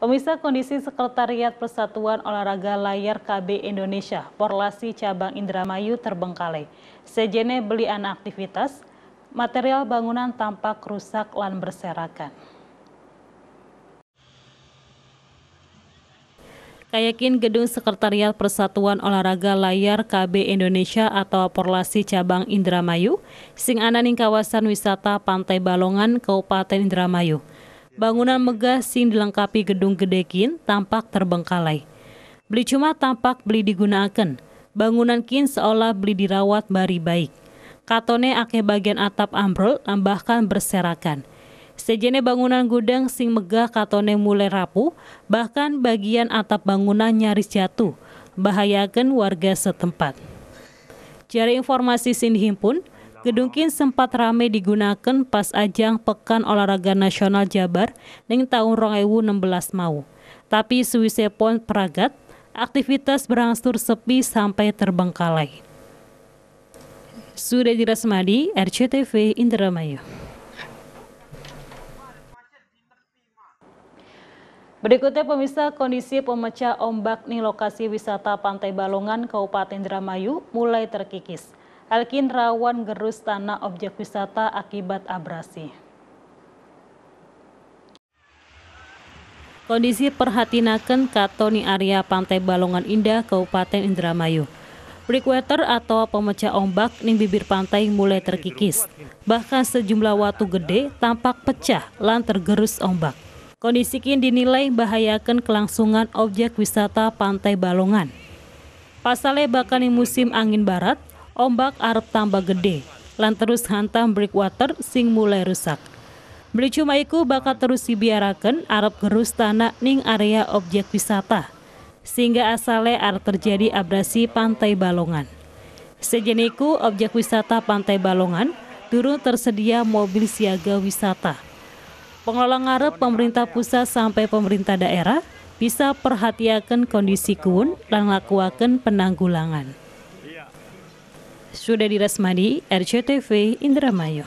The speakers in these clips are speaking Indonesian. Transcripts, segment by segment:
Pemirsa kondisi Sekretariat Persatuan Olahraga Layar KB Indonesia, Porlasi Cabang Indramayu terbengkalai. Sejene beli anak aktivitas, material bangunan tampak rusak dan berserakan. Kayakin Gedung Sekretariat Persatuan Olahraga Layar KB Indonesia atau Porlasi Cabang Indramayu, sing kawasan wisata Pantai Balongan, Kabupaten Indramayu bangunan megah sing dilengkapi gedung gedekin tampak terbengkalai. Beli cuma tampak beli digunakan. Bangunan kin seolah beli dirawat bari baik. Katone ake bagian atap ambrol bahkan berserakan. Sejene bangunan gudang sing megah katone mulai rapuh, bahkan bagian atap bangunan nyaris jatuh, bahayakan warga setempat. Cari informasi sing dihimpun, Gedung KIN sempat ramai digunakan pas ajang Pekan Olahraga Nasional Jabar ning tahun 2016 mau. Tapi suwise pon peragat, aktivitas berangsur sepi sampai terbengkalai. Sudah Dirasmadi, RCTV Indramayu. Berikutnya pemirsa kondisi pemecah ombak di lokasi wisata Pantai Balongan Kabupaten Indramayu mulai terkikis. Elkin rawan gerus tanah objek wisata akibat abrasi. Kondisi perhatinaken katoni area Pantai Balongan Indah, Kabupaten Indramayu. Breakwater atau pemecah ombak ning bibir pantai mulai terkikis. Bahkan sejumlah watu gede tampak pecah lan tergerus ombak. Kondisi kini dinilai bahayakan kelangsungan objek wisata Pantai Balongan. Pasalnya bahkan di musim angin barat, Ombak arep tambah gede, lan terus hantam breakwater sing mulai rusak. Beli cuma iku bakal terus dibiarakan arep gerus tanah ning area objek wisata, sehingga asale arep terjadi abrasi pantai balongan. Sejeniku objek wisata pantai balongan, turun tersedia mobil siaga wisata. Pengelola ngarep pemerintah pusat sampai pemerintah daerah bisa perhatiakan kondisi kuun dan lakuakan penanggulangan sudah dirasmani RCTV Indramayu.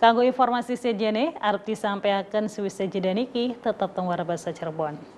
Kanggo informasi sejene, arti sampai akan suwi niki, tetap tengwar bahasa Cirebon.